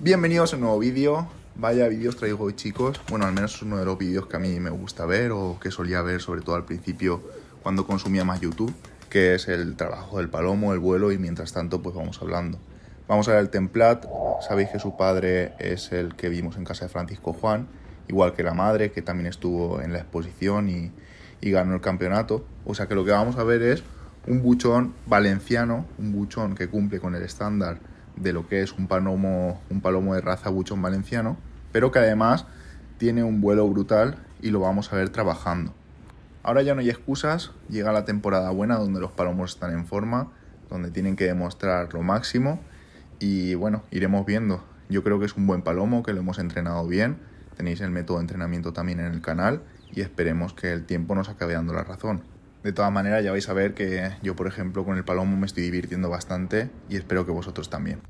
Bienvenidos a un nuevo vídeo. Vaya vídeos traigo hoy chicos. Bueno, al menos es uno de los vídeos que a mí me gusta ver o que solía ver sobre todo al principio cuando consumía más YouTube, que es el trabajo del palomo, el vuelo y mientras tanto pues vamos hablando. Vamos a ver el Templat. Sabéis que su padre es el que vimos en casa de Francisco Juan, igual que la madre que también estuvo en la exposición y, y ganó el campeonato. O sea que lo que vamos a ver es un buchón valenciano, un buchón que cumple con el estándar de lo que es un palomo, un palomo de raza buchón valenciano, pero que además tiene un vuelo brutal y lo vamos a ver trabajando. Ahora ya no hay excusas, llega la temporada buena donde los palomos están en forma, donde tienen que demostrar lo máximo y bueno, iremos viendo. Yo creo que es un buen palomo, que lo hemos entrenado bien, tenéis el método de entrenamiento también en el canal y esperemos que el tiempo nos acabe dando la razón. De todas maneras, ya vais a ver que yo, por ejemplo, con el palomo me estoy divirtiendo bastante y espero que vosotros también.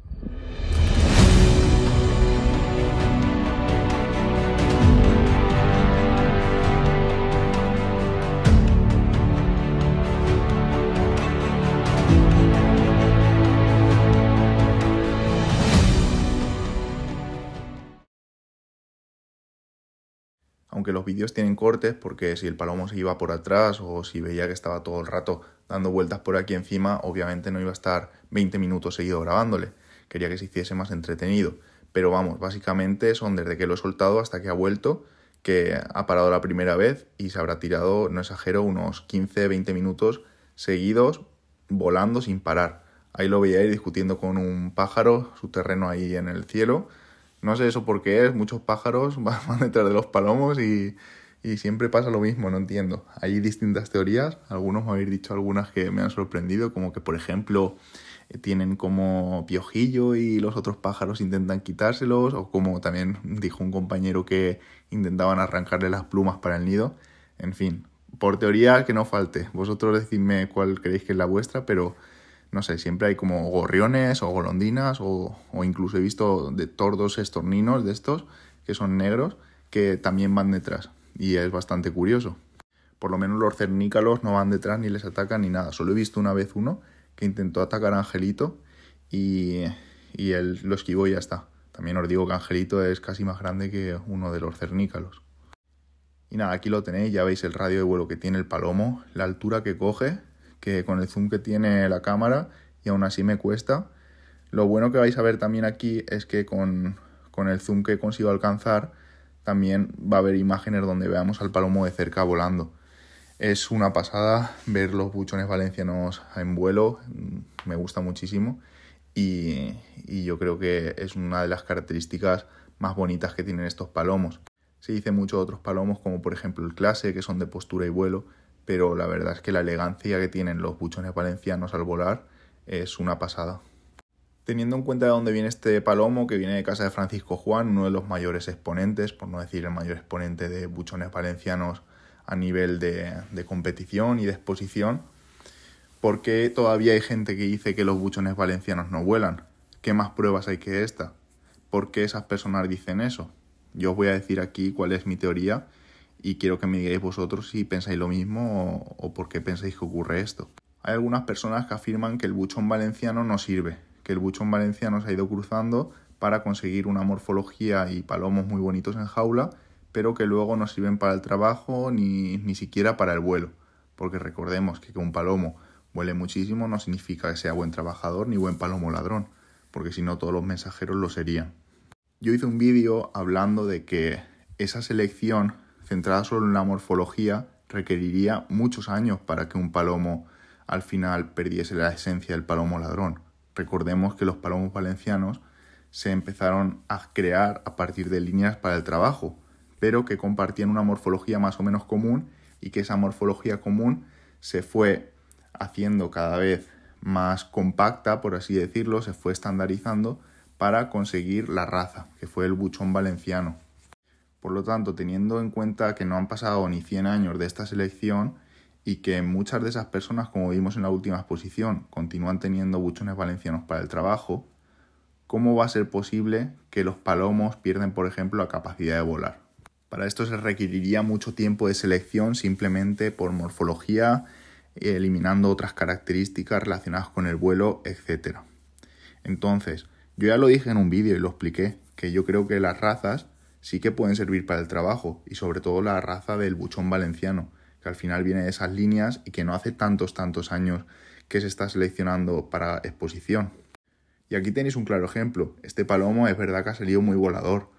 los vídeos tienen cortes, porque si el palomo se iba por atrás o si veía que estaba todo el rato dando vueltas por aquí encima, obviamente no iba a estar 20 minutos seguido grabándole. Quería que se hiciese más entretenido. Pero vamos, básicamente son desde que lo he soltado hasta que ha vuelto, que ha parado la primera vez y se habrá tirado, no exagero, unos 15-20 minutos seguidos volando sin parar. Ahí lo veía ir discutiendo con un pájaro, su terreno ahí en el cielo no sé eso por qué es, muchos pájaros van detrás de los palomos y, y siempre pasa lo mismo, no entiendo. Hay distintas teorías, algunos me habéis dicho algunas que me han sorprendido, como que por ejemplo eh, tienen como piojillo y los otros pájaros intentan quitárselos, o como también dijo un compañero que intentaban arrancarle las plumas para el nido. En fin, por teoría que no falte. Vosotros decidme cuál creéis que es la vuestra, pero no sé, siempre hay como gorriones o golondinas o, incluso he visto de tordos estorninos de estos que son negros que también van detrás y es bastante curioso. Por lo menos los cernícalos no van detrás ni les atacan ni nada. Solo he visto una vez uno que intentó atacar a Angelito y, y él lo esquivó y ya está. También os digo que Angelito es casi más grande que uno de los cernícalos. Y nada, aquí lo tenéis, ya veis el radio de vuelo que tiene el palomo, la altura que coge que con el zoom que tiene la cámara y aún así me cuesta. Lo bueno que vais a ver también aquí es que con, el zoom que consigo alcanzar también va a haber imágenes donde veamos al palomo de cerca volando. Es una pasada ver los buchones valencianos en vuelo, me gusta muchísimo y, y yo creo que es una de las características más bonitas que tienen estos palomos. Se dice mucho otros palomos como por ejemplo el clase, que son de postura y vuelo, pero la verdad es que la elegancia que tienen los buchones valencianos al volar es una pasada. Teniendo en cuenta de dónde viene este palomo, que viene de casa de Francisco Juan, uno de los mayores exponentes, por no decir el mayor exponente de buchones valencianos a nivel de, competición y de exposición, ¿por qué todavía hay gente que dice que los buchones valencianos no vuelan? ¿Qué más pruebas hay que esta? ¿Por qué esas personas dicen eso? Yo os voy a decir aquí cuál es mi teoría y quiero que me digáis vosotros si pensáis lo mismo o, por qué pensáis que ocurre esto. Hay algunas personas que afirman que el buchón valenciano no sirve, que el buchón valenciano se ha ido cruzando para conseguir una morfología y palomos muy bonitos en jaula, pero que luego no sirven para el trabajo ni, ni siquiera para el vuelo, porque recordemos que, que un palomo vuele muchísimo no significa que sea buen trabajador ni buen palomo ladrón, porque si no todos los mensajeros lo serían. Yo hice un vídeo hablando de que esa selección centrada solo en la morfología, requeriría muchos años para que un palomo al final perdiese la esencia del palomo ladrón. Recordemos que los palomos valencianos se empezaron a crear a partir de líneas para el trabajo, pero que compartían una morfología más o menos común y que esa morfología común se fue haciendo cada vez más compacta, por así decirlo, se fue estandarizando para conseguir la raza, que fue el buchón valenciano. Por lo tanto, teniendo en cuenta que no han pasado ni 100 años de esta selección y que muchas de esas personas, como vimos en la última exposición, continúan teniendo buchones valencianos para el trabajo, ¿cómo va a ser posible que los palomos pierden, por ejemplo, la capacidad de volar? Para esto se requeriría mucho tiempo de selección simplemente por morfología, eliminando otras características relacionadas con el vuelo, etc. Entonces, yo ya lo dije en un vídeo y lo expliqué, que yo creo que las razas sí que pueden servir para el trabajo y sobre todo la raza del buchón valenciano, que al final viene de esas líneas y que no hace tantos, tantos años que se está seleccionando para exposición. Y aquí tenéis un claro ejemplo. Este palomo es verdad que ha salido muy volador,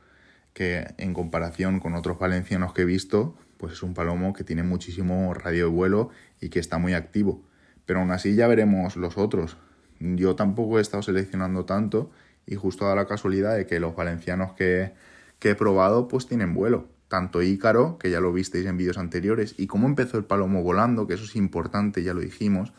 que en comparación con otros valencianos que he visto, pues es un palomo que tiene muchísimo radio de vuelo y que está muy activo. Pero aún así ya veremos los otros. Yo tampoco he estado seleccionando tanto y justo da la casualidad de que los valencianos que, que he probado pues tienen vuelo. Tanto Ícaro, que ya lo visteis en vídeos anteriores, y cómo empezó el palomo volando, que eso es importante, ya lo dijimos,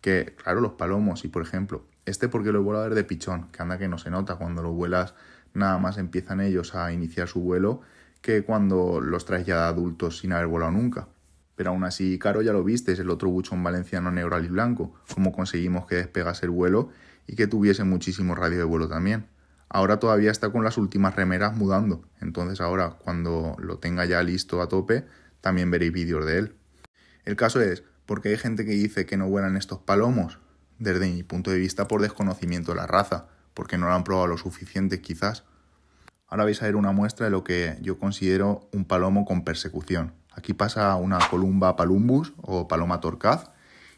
que claro, los palomos, y por ejemplo, este porque lo he volado de pichón, que anda que no se nota cuando lo vuelas, nada más empiezan ellos a iniciar su vuelo que cuando los traes ya de adultos sin haber volado nunca. Pero aún así, Ícaro, ya lo visteis, el otro buchón valenciano negro y blanco, cómo conseguimos que despegase el vuelo y que tuviese muchísimo radio de vuelo también ahora todavía está con las últimas remeras mudando. Entonces ahora cuando lo tenga ya listo a tope, también veréis vídeos de él. El caso es, porque hay gente que dice que no vuelan estos palomos? Desde mi punto de vista por desconocimiento de la raza, porque no lo han probado lo suficiente quizás. Ahora vais a ver una muestra de lo que yo considero un palomo con persecución. Aquí pasa una columba palumbus o paloma torcaz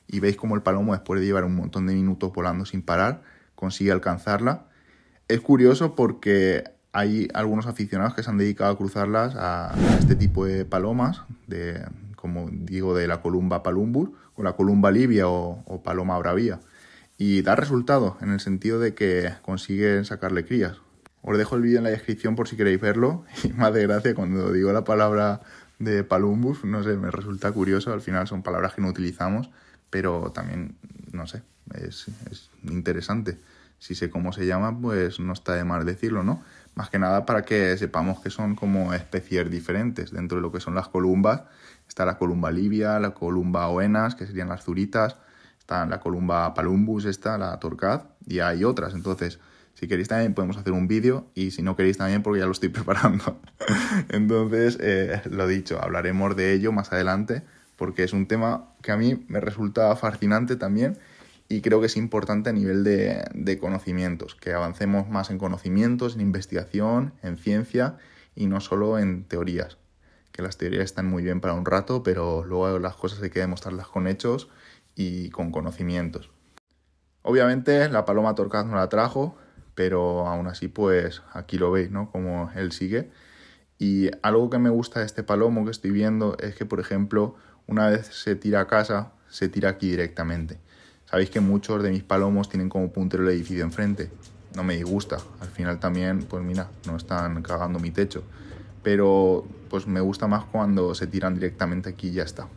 y veis como el palomo después de llevar un montón de minutos volando sin parar consigue alcanzarla es curioso porque hay algunos aficionados que se han dedicado a cruzarlas a, este tipo de palomas, de, como digo, de la columba palumbur, con la columba libia o, paloma bravía. Y da resultado en el sentido de que consiguen sacarle crías. Os dejo el vídeo en la descripción por si queréis verlo. Y más de gracia cuando digo la palabra de palumbus, no sé, me resulta curioso. Al final son palabras que no utilizamos, pero también, no sé, es, es interesante si sé cómo se llama, pues no está de mal decirlo, ¿no? Más que nada para que sepamos que son como especies diferentes. Dentro de lo que son las columbas, está la columba libia, la columba oenas, que serían las zuritas, está la columba palumbus, está la torcaz, y hay otras. Entonces, si queréis también podemos hacer un vídeo y si no queréis también porque ya lo estoy preparando. Entonces, eh, lo dicho, hablaremos de ello más adelante porque es un tema que a mí me resulta fascinante también y creo que es importante a nivel de, conocimientos, que avancemos más en conocimientos, en investigación, en ciencia y no solo en teorías, que las teorías están muy bien para un rato, pero luego las cosas hay que demostrarlas con hechos y con conocimientos. Obviamente la paloma Torcaz no la trajo, pero aún así pues aquí lo veis, ¿no? Como él sigue. Y algo que me gusta de este palomo que estoy viendo es que, por ejemplo, una vez se tira a casa, se tira aquí directamente. Sabéis que muchos de mis palomos tienen como puntero el edificio enfrente. No me disgusta. Al final también, pues mira, no están cagando mi techo. Pero pues me gusta más cuando se tiran directamente aquí y ya está.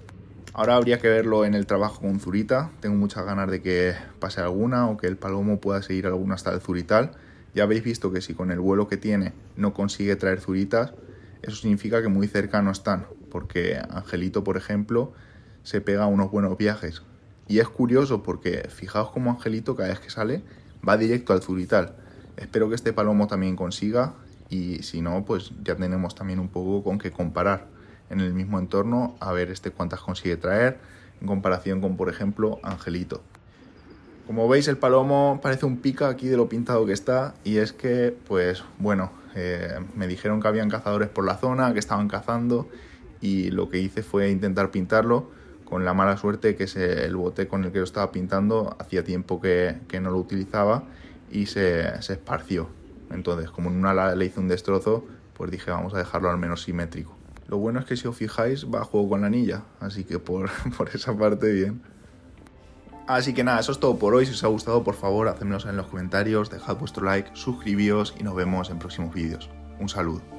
Ahora habría que verlo en el trabajo con Zurita. Tengo muchas ganas de que pase alguna o que el palomo pueda seguir alguna hasta el Zurital. Ya habéis visto que si con el vuelo que tiene no consigue traer Zuritas, eso significa que muy cerca no están. Porque Angelito, por ejemplo, se pega unos buenos viajes y es curioso porque fijaos como Angelito cada vez que sale va directo al Zurital. Espero que este palomo también consiga y si no, pues ya tenemos también un poco con qué comparar en el mismo entorno a ver este cuántas consigue traer en comparación con, por ejemplo, Angelito. Como veis, el palomo parece un pica aquí de lo pintado que está y es que, pues bueno, eh, me dijeron que habían cazadores por la zona, que estaban cazando y lo que hice fue intentar pintarlo con la mala suerte que el bote con el que lo estaba pintando hacía tiempo que, no lo utilizaba y se, esparció. Entonces, como en una ala le hice un destrozo, pues dije vamos a dejarlo al menos simétrico. Lo bueno es que si os fijáis va a juego con la anilla, así que por, por esa parte bien. Así que nada, eso es todo por hoy. Si os ha gustado, por favor, hacedmelo en los comentarios, dejad vuestro like, suscribíos y nos vemos en próximos vídeos. Un saludo.